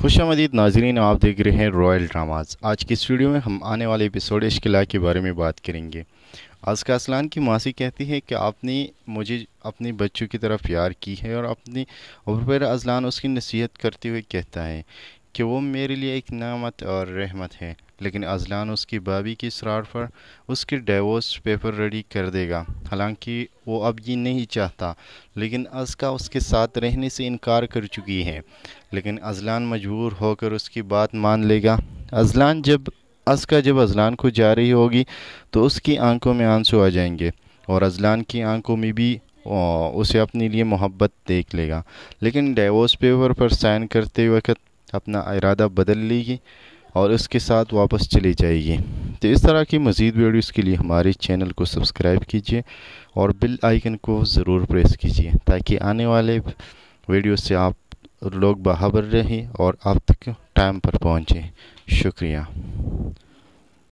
खुश आमदीद नाजरीन आप देख रहे हैं रॉयल ड्रामाज आज के स्टूडियो में हम आने वाले एपिसोड इश्किला के बारे में बात करेंगे असका असलान की मासी कहती है कि आपने मुझे अपने बच्चों की तरफ प्यार की है और अपनी और फिर अजलान उसकी नसीहत करते हुए कहता है कि वो मेरे लिए एक नामत और रहमत है लेकिन अजलान उसकी बाबी की इसरार पर उसके डिवोर्स पेपर रेडी कर देगा हालांकि वो अब ये नहीं चाहता लेकिन अजका उसके साथ रहने से इनकार कर चुकी है लेकिन अजलान मजबूर होकर उसकी बात मान लेगा अजलान जब अजका जब अजलान को जा रही होगी तो उसकी आंखों में आंसू आ जाएंगे और अजलान की आंखों में भी उसे अपने लिए मोहब्बत देख लेगा लेकिन डिवोर्स पेपर पर साइन करते वक्त अपना इरादा बदल लेगी और उसके साथ वापस चली जाएगी तो इस तरह की मज़ीद वीडियोस के लिए हमारे चैनल को सब्सक्राइब कीजिए और बिल आइकन को ज़रूर प्रेस कीजिए ताकि आने वाले वीडियो से आप लोग बाहर रहें और आप तक टाइम पर पहुँचें शुक्रिया